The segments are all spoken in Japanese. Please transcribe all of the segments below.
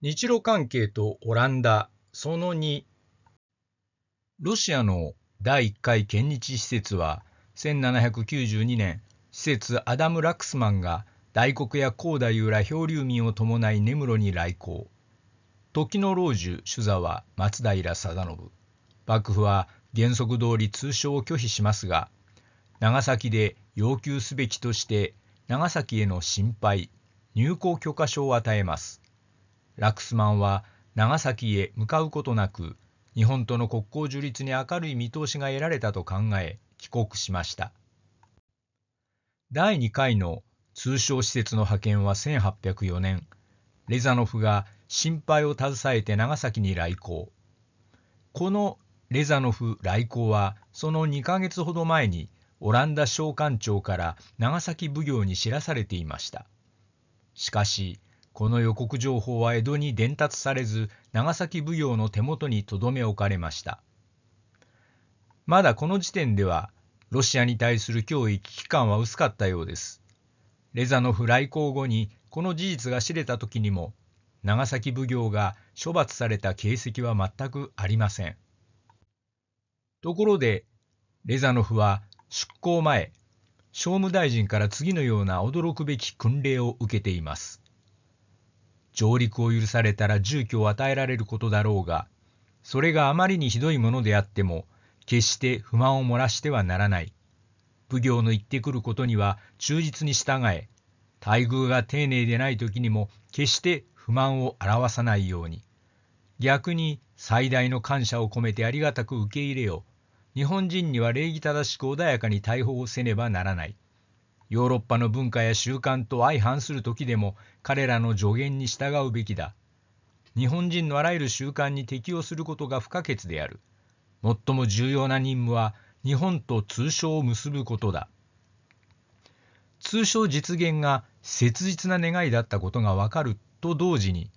日露関係とオランダ、その2。ロシアの第1回建日施設は、1792年、施設アダム・ラクスマンが大黒や高太夫ら漂流民を伴い根室に来航。時の老中、主座は松平定信。幕府は原則通り通称を拒否しますが、長崎で要求すべきとして、長崎への心配、入港許可証を与えます。ラクスマンは長崎へ向かうことなく日本との国交樹立に明るい見通しが得られたと考え帰国しました第2回の通商施設の派遣は1804年レザノフが心配を携えて長崎に来航このレザノフ来航はその2ヶ月ほど前にオランダ商館長から長崎奉行に知らされていましたしかしこの予告情報は江戸に伝達されず長崎奉行の手元にとどめ置かれましたまだこの時点ではロシアに対する脅威危機感は薄かったようですレザノフ来航後にこの事実が知れた時にも長崎奉行が処罰された形跡は全くありませんところでレザノフは出航前商務大臣から次のような驚くべき訓令を受けています上陸を許されたら住居を与えられることだろうが、それがあまりにひどいものであっても、決して不満を漏らしてはならない。奉行の言ってくることには忠実に従え、待遇が丁寧でない時にも決して不満を表さないように、逆に最大の感謝を込めてありがたく受け入れよう。日本人には礼儀正しく穏やかに逮捕をせねばならない。ヨーロッパの文化や習慣と相反する時でも彼らの助言に従うべきだ。日本人のあらゆる習慣に適応することが不可欠である。最も重要な任務は日本と通商を結ぶことだ。通商実現が切実な願いだったことがわかると同時に、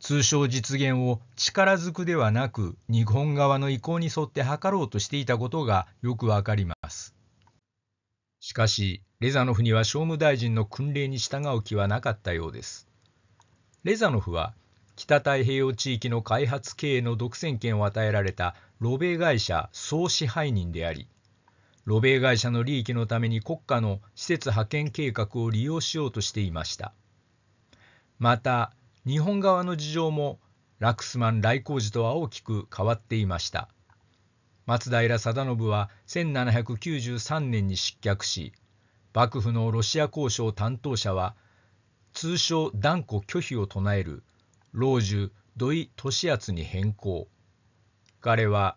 通商実現を力ずくではなく日本側の意向に沿って図ろうとしていたことがよくわかります。しかし、レザノフには商務大臣の訓令に従う気はなかったようです。レザノフは北太平洋地域の開発経営の独占権を与えられたロベ会社総支配人であり、ロベ会社の利益のために国家の施設派遣計画を利用しようとしていました。また、日本側の事情もラクスマン来航時とは大きく変わっていました。松平定信は1793年に失脚し、幕府のロシア交渉担当者は通称断固拒否を唱える老中土井利厚に変更彼は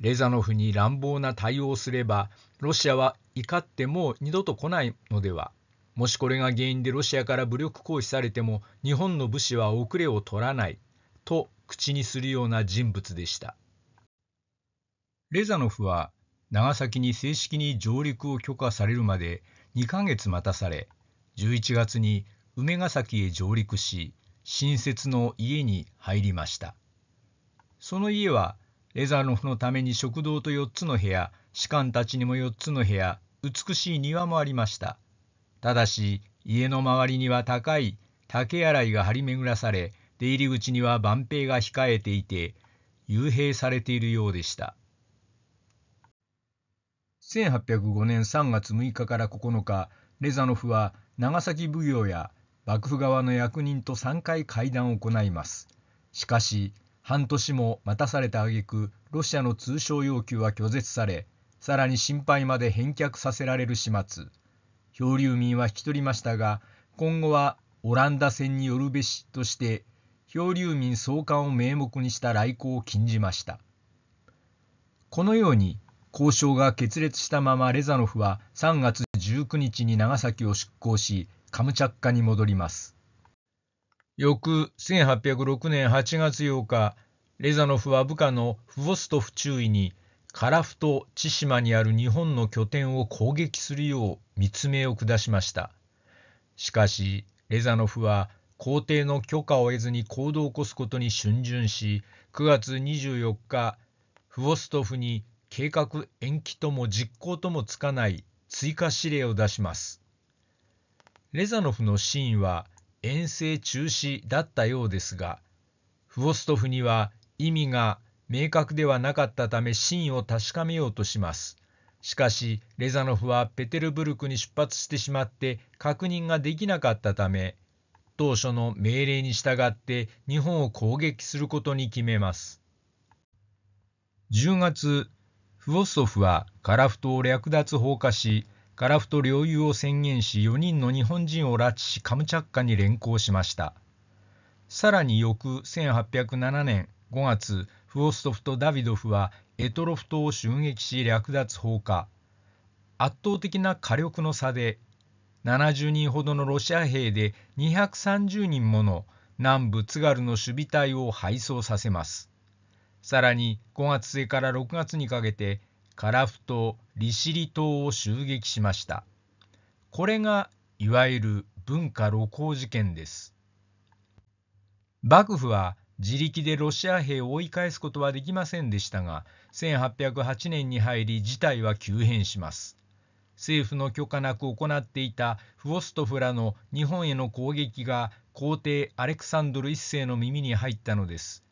レザノフに乱暴な対応をすればロシアは怒ってもう二度と来ないのではもしこれが原因でロシアから武力行使されても日本の武士は遅れを取らないと口にするような人物でしたレザノフは長崎に正式に上陸を許可されるまで2ヶ月待たされ11月に梅ヶ崎へ上陸し新設の家に入りましたその家はレザノフのために食堂と4つの部屋士官たちにも4つの部屋美しい庭もありましたただし家の周りには高い竹洗いが張り巡らされ出入り口には万平が控えていて幽閉されているようでした1805年3月6日から9日レザノフは長崎奉行や幕府側の役人と3回会談を行いますしかし半年も待たされた挙句ロシアの通商要求は拒絶されさらに心配まで返却させられる始末漂流民は引き取りましたが今後はオランダ船によるべしとして漂流民送還を名目にした来航を禁じましたこのように交渉が決裂したままレザノフは3月19日に長崎を出港し、カムチャッカに戻ります。翌1806年8月8日、レザノフは部下のフォストフ中尉に、カラフト千島にある日本の拠点を攻撃するよう密命を下しました。しかし、レザノフは皇帝の許可を得ずに行動を起こすことに逡巡し、9月24日、フォストフに計画延期とも実行ともつかない追加指令を出します。レザノフの真意は遠征中止だったようですが、フォストフには意味が明確ではなかったため真意を確かめようとします。しかし、レザノフはペテルブルクに出発してしまって確認ができなかったため、当初の命令に従って日本を攻撃することに決めます。10月フオストフはカラフトを略奪放火しカラフト領有を宣言し4人の日本人を拉致しカムチャッカに連行しましたさらに翌1807年5月フオストフとダビドフはエトロフ島を襲撃し略奪放火圧倒的な火力の差で70人ほどのロシア兵で230人もの南部ツガルの守備隊を敗走させますさらに5月末から6月にかけてカラフ島、利尻島を襲撃しました。これがいわゆる文化露光事件です。幕府は自力でロシア兵を追い返すことはできませんでしたが、1808年に入り事態は急変します。政府の許可なく行っていたフォストフラの日本への攻撃が皇帝アレクサンドル1世の耳に入ったのです。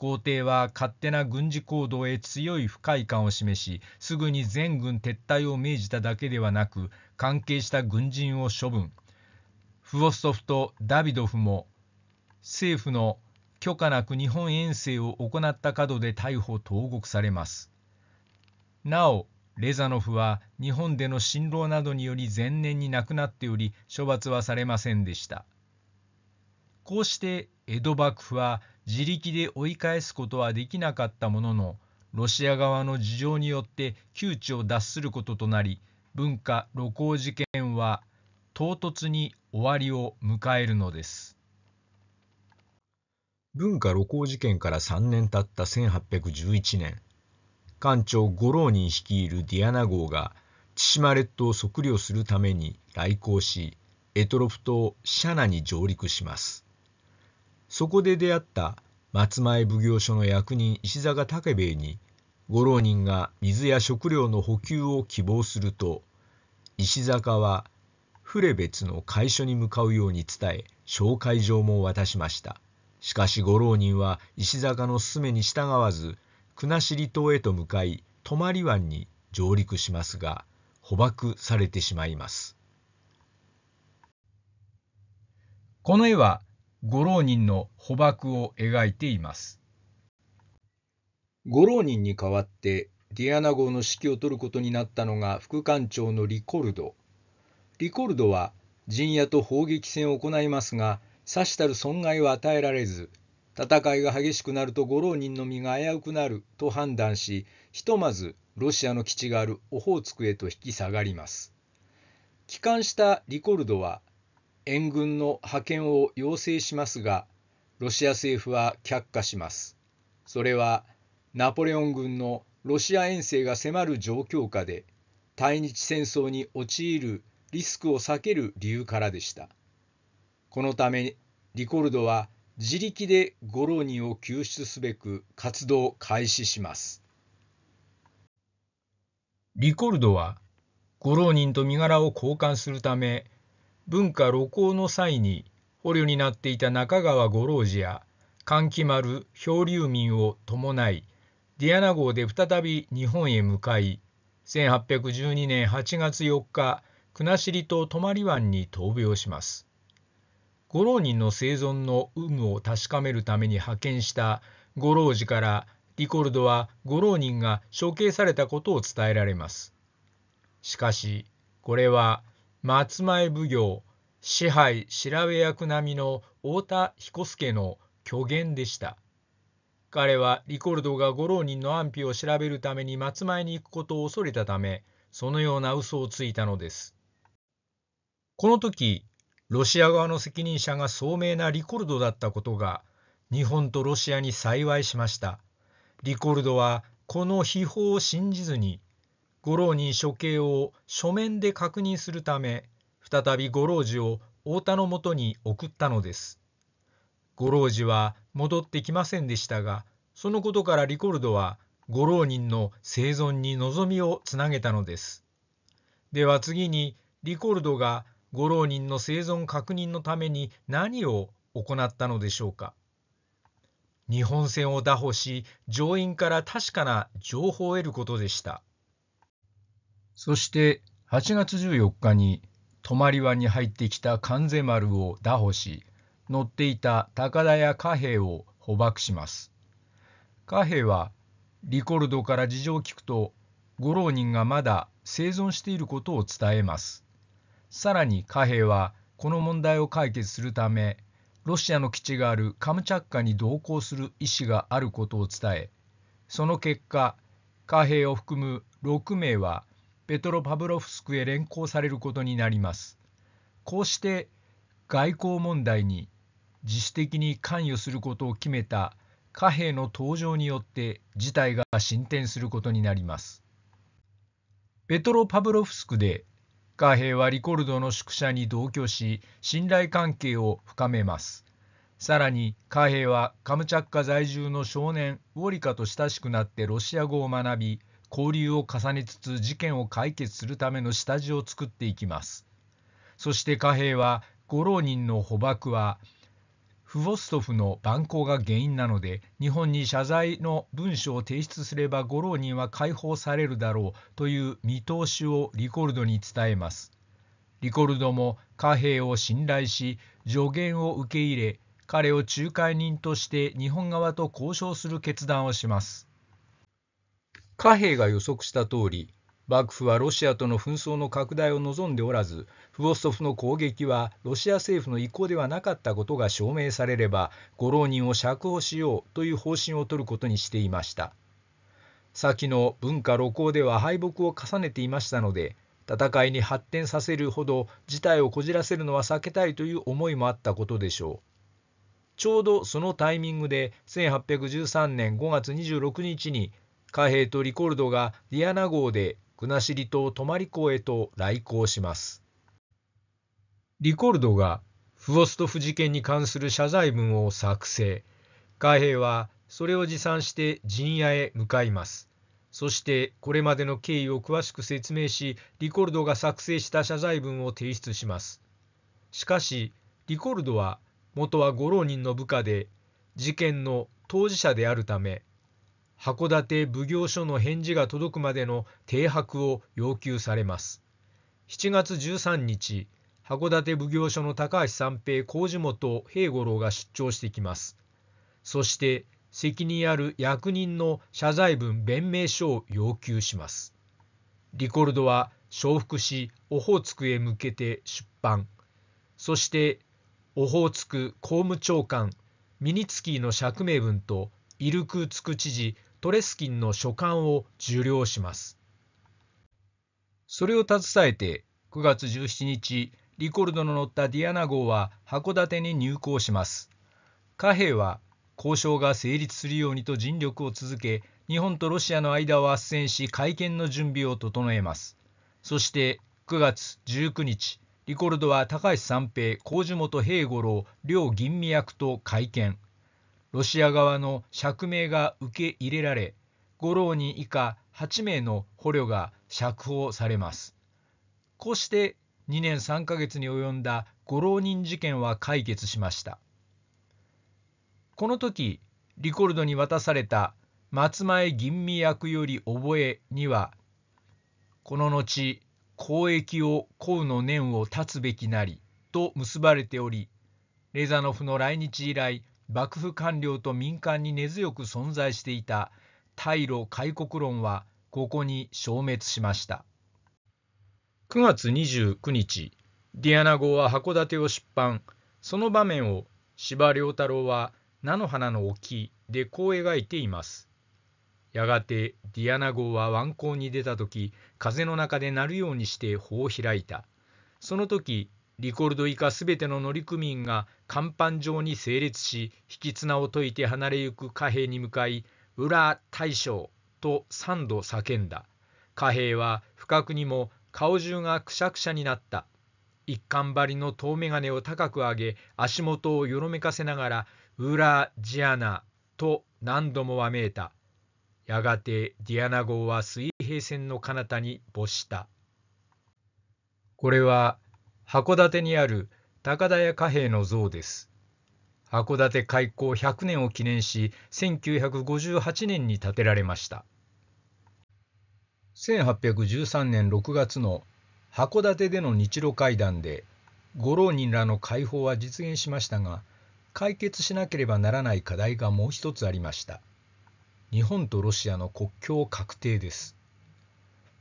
皇帝は勝手な軍事行動へ強い不快感を示し、すぐに全軍撤退を命じただけではなく、関係した軍人を処分。フオストフとダビドフも政府の許可なく日本遠征を行った角で逮捕・投獄されます。なお、レザノフは日本での辛労などにより前年に亡くなっており、処罰はされませんでした。こうして江戸幕府は自力で追い返すことはできなかったもののロシア側の事情によって窮地を脱することとなり文化露光事件は唐突に終わりを迎えるのです文化露光事件から3年経った1811年艦長五郎ー率いるディアナ号が千島列島を測量するために来航しエトロフ島シャナに上陸しますそこで出会った松前奉行所の役人石坂武兵衛に五郎人が水や食料の補給を希望すると石坂は古別の会所に向かうように伝え紹介状も渡しましたしかし五郎人は石坂の勧めに従わず国後島へと向かい泊り湾に上陸しますが捕獲されてしまいますこの絵は五郎人の捕獲を描いています。五郎人に代わってディアナ号の指揮を執ることになったのが副艦長のリコルド。リコルドは陣屋と砲撃戦を行いますが、さしたる損害は与えられず、戦いが激しくなると五浪人の身が危うくなると判断し、ひとまずロシアの基地があるオホーツクへと引き下がります。帰還したリコルドは援軍の派遣を要請しますがロシア政府は却下しますそれはナポレオン軍のロシア遠征が迫る状況下で対日戦争に陥るリスクを避ける理由からでしたこのためリコルドは自力でゴローニを救出すべく活動を開始しますリコルドはゴローニンと身柄を交換するため文化露光の際に捕虜になっていた中川五郎次や歓気丸漂流民を伴いディアナ号で再び日本へ向かい1812年8月4日国後島泊湾に闘病します。五郎人の生存の有無を確かめるために派遣した五郎次からリコルドは五郎人が処刑されたことを伝えられます。しかしこれは松前奉行支配調べ役並みの太田彦助の虚言でした。彼はリコルドが五浪人の安否を調べるために松前に行くことを恐れたため、そのような嘘をついたのです。この時、ロシア側の責任者が聡明なリコルドだったことが、日本とロシアに幸いしました。リコルドはこの秘宝を信じずに、五郎に処刑を書面で確認するため再び五郎寺を太田のもとに送ったのです五郎寺は戻ってきませんでしたがそのことからリコルドは五郎人の生存に望みをつなげたのですでは次にリコルドが五郎人の生存確認のために何を行ったのでしょうか日本船を拿捕し乗員から確かな情報を得ることでしたそして8月14日に泊まり湾に入ってきた関税丸を拿捕し乗っていた高田屋貨幣を捕獲します。貨幣はリコルドから事情を聞くと五浪人がまだ生存していることを伝えます。さらに貨幣はこの問題を解決するためロシアの基地があるカムチャッカに同行する意思があることを伝えその結果貨幣を含む6名はペトロパブロフスクへ連行されることになります。こうして外交問題に自主的に関与することを決めた貨幣の登場によって事態が進展することになります。ペトロパブロフスクで貨幣はリコルドの宿舎に同居し信頼関係を深めます。さらに貨幣はカムチャッカ在住の少年ウォリカと親しくなってロシア語を学び交流を重ねつつ事件を解決するための下地を作っていきます。そして貨幣は五ロ人の捕獲はフボストフの蛮行が原因なので日本に謝罪の文書を提出すれば五ロ人は解放されるだろうという見通しをリコルドに伝えます。リコルドも貨幣を信頼し助言を受け入れ彼を仲介人として日本側と交渉する決断をします。貨幣が予測した通り幕府はロシアとの紛争の拡大を望んでおらずフゴストフの攻撃はロシア政府の意向ではなかったことが証明されればご浪人を釈放しようという方針を取ることにしていました先の文化露光では敗北を重ねていましたので戦いに発展させるほど事態をこじらせるのは避けたいという思いもあったことでしょうちょうどそのタイミングで1813年5月26日に貨幣とリコルドがディアナ号で国後島泊港へと来航します。リコルドがフォストフ事件に関する謝罪文を作成。貨幣はそれを持参して陣屋へ向かいます。そしてこれまでの経緯を詳しく説明し、リコルドが作成した謝罪文を提出します。しかし、リコルドは元は五浪人の部下で、事件の当事者であるため、函館奉行所の返事が届くまでの停泊を要求されます。7月13日、函館奉行所の高橋三平麹元、平五郎が出張してきます。そして、責任ある役人の謝罪文弁明書を要求します。リコルドは承服し、オホーツクへ向けて出版。そして、オホーツク公務長官、ミニツキーの釈明文とイルクーツク知事トレスキンの書簡を受領します。それを携えて9月17日、リコルドの乗ったディアナ号は函館に入港します。貨幣は交渉が成立するようにと尽力を続け、日本とロシアの間を斡旋し会見の準備を整えます。そして9月19日、リコルドは高橋三平、麹本平五郎、両吟味役と会見。ロシア側の釈明が受け入れられ五郎人以下8名の捕虜が釈放されますこうして2年3ヶ月に及んだ五郎人事件は解決しましたこの時リコルドに渡された松前吟味役より覚えにはこの後公易を公の念を断つべきなりと結ばれておりレザノフの来日以来幕府官僚と民間に根強く存在していた大路開国論はここに消滅しました9月29日ディアナ号は函館を出版その場面を司馬遼太郎は菜の花の沖でこう描いていますやがてディアナ号は湾口に出た時風の中で鳴るようにして帆を開いたその時リコルド以下すべての乗組員が甲板上に整列し、引き綱を解いて離れゆく貨幣に向かい、裏大将と三度叫んだ。貨幣は不覚にも顔中がくしゃくしゃになった。一貫張りの遠眼鏡を高く上げ、足元をよろめかせながら、裏ジアナと何度もわめいた。やがてディアナ号は水平線の彼方に没した。これは函館にある高田屋貨幣の像です。函館開港100年を記念し、1958年に建てられました。1813年6月の函館での日露会談で、五郎人らの解放は実現しましたが、解決しなければならない課題がもう一つありました。日本とロシアの国境確定です。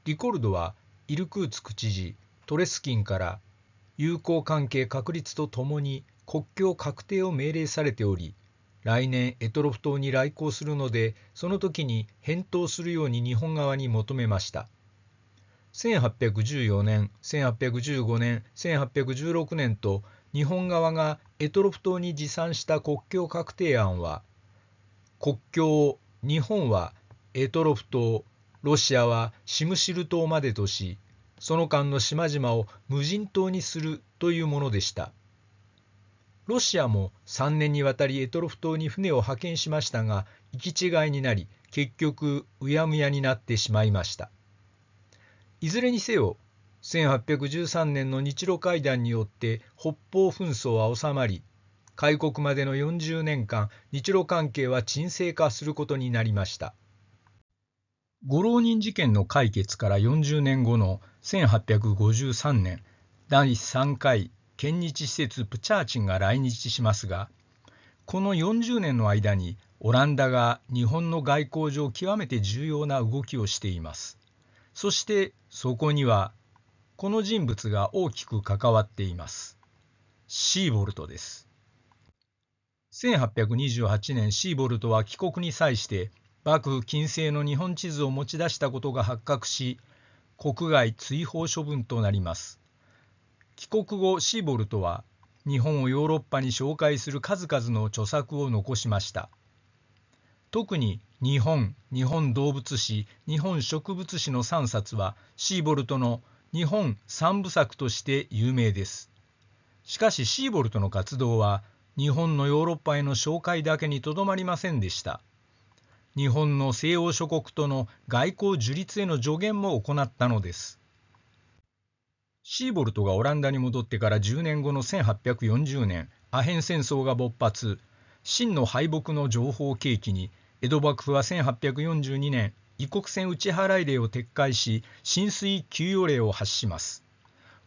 リコルドはイルクーツク知事トレスキンから友好関係確立とともに国境確定を命令されており来年択トロフ島に来航するのでその時に返答するように日本側に求めました1814年1815年1816年と日本側が択トロフ島に持参した国境確定案は国境を日本は択トロフ島ロシアはシムシル島までとしその間の島々を無人島にするというものでした。ロシアも3年にわたり択捉島に船を派遣しましたが行き違いになり結局うやむやになってしまいました。いずれにせよ1813年の日露会談によって北方紛争は収まり開国までの40年間日露関係は沈静化することになりました。五郎人事件の解決から40年後の1853年第3回県日施設プチャーチンが来日しますがこの40年の間にオランダが日本の外交上極めて重要な動きをしています。そしてそこにはこの人物が大きく関わっています。シーボルトです。1828年シーボルトは帰国に際して幕府近世の日本地図を持ち出したことが発覚し国外追放処分となります帰国後シーボルトは日本をヨーロッパに紹介する数々の著作を残しました特に日本日本動物史日本植物史の3冊はシーボルトの日本三部作として有名ですしかしシーボルトの活動は日本のヨーロッパへの紹介だけにとどまりませんでした。日本の西欧諸国との外交樹立への助言も行ったのですシーボルトがオランダに戻ってから10年後の1840年アヘン戦争が勃発真の敗北の情報契機に江戸幕府は1842年異国船打ち払い令を撤回し浸水給与令を発します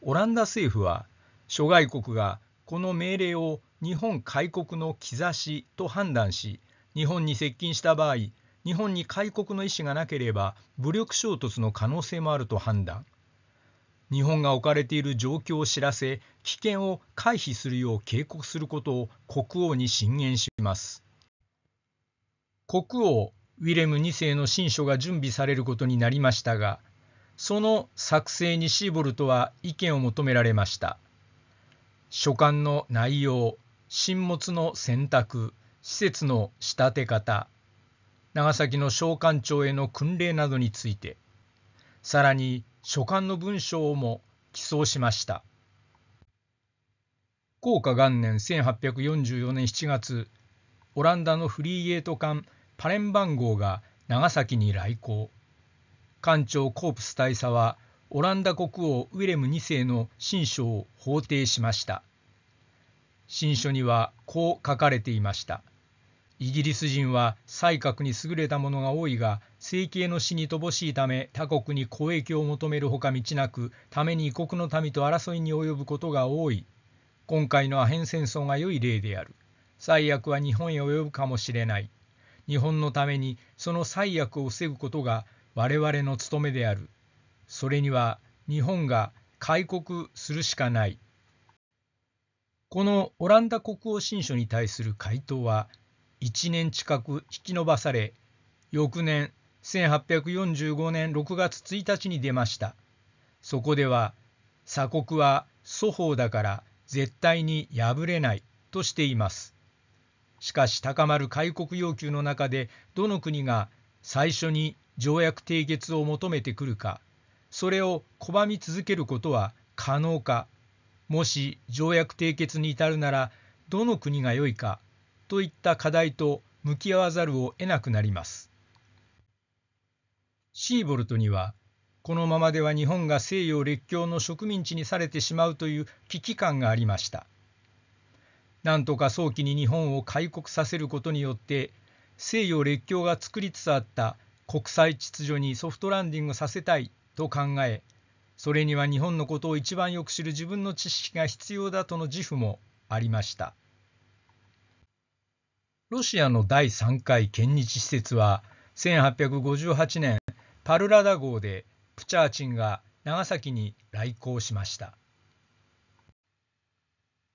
オランダ政府は諸外国がこの命令を日本開国の兆しと判断し日本に接近した場合日本に開国の意思がなければ武力衝突の可能性もあると判断日本が置かれている状況を知らせ危険を回避するよう警告することを国王に進言します国王ウィレム2世の新書が準備されることになりましたがその作成にシーボルトは意見を求められました書簡の内容、沈没の選択、施設の仕立て方長崎の召喚庁への訓令などについてさらに書簡の文章をも寄贈しました高価元年1844年7月オランダのフリーゲート艦パレンバン号が長崎に来航艦長コープス大佐はオランダ国王ウィレム2世の新書を法定しました新書にはこう書かれていましたイギリス人は才覚に優れたものが多いが政経の死に乏しいため他国に交易を求めるほか道なくために異国の民と争いに及ぶことが多い今回のアヘン戦争が良い例である最悪は日本へ及ぶかもしれない日本のためにその最悪を防ぐことが我々の務めであるそれには日本が開国するしかないこのオランダ国王新書に対する回答は1年近く引き延ばされ翌年1845年6月1日に出ましたそこでは鎖国は祖法だから絶対に破れないとしていますしかし高まる開国要求の中でどの国が最初に条約締結を求めてくるかそれを拒み続けることは可能かもし条約締結に至るならどの国が良いかといった課題と向き合わざるを得なくなります。シーボルトにはこのままでは日本が西洋列強の植民地にされてしまうという危機感がありました。なんとか早期に日本を開国させることによって西洋列強が作りつつあった国際秩序にソフトランディングさせたいと考えそれには日本のことを一番よく知る自分の知識が必要だとの自負もありました。ロシアの第3回検日施設は1858年パルラダ号でプチャーチンが長崎に来航しました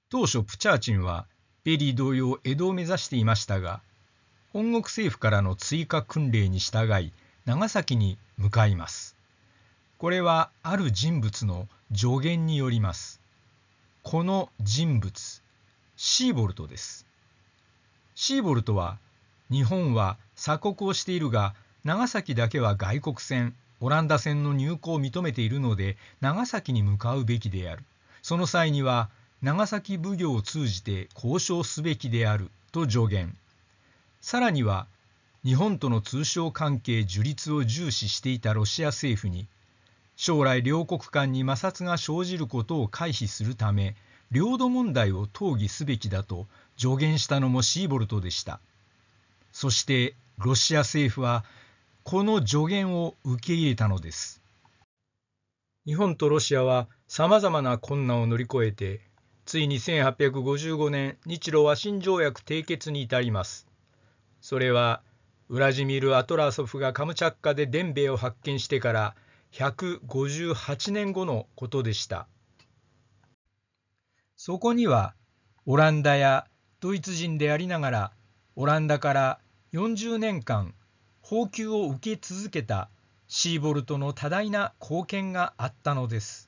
当初プチャーチンはペリー同様江戸を目指していましたが本国政府からの追加訓令に従い長崎に向かいますこれはある人物の助言によりますこの人物シーボルトですシーボルトは日本は鎖国をしているが長崎だけは外国船オランダ船の入港を認めているので長崎に向かうべきであるその際には長崎奉行を通じて交渉すべきであると助言さらには日本との通商関係樹立を重視していたロシア政府に将来両国間に摩擦が生じることを回避するため領土問題を討議すべきだと助言したのもシーボルトでしたそしてロシア政府はこの助言を受け入れたのです日本とロシアはさまざまな困難を乗り越えてついに1855年日露和親条約締結に至りますそれはウラジミル・アトラーソフがカムチャッカで伝兵衛を発見してから158年後のことでした。そこにはオランダやドイツ人でありながらオランダから40年間報給を受け続けたシーボルトの多大な貢献があったのです。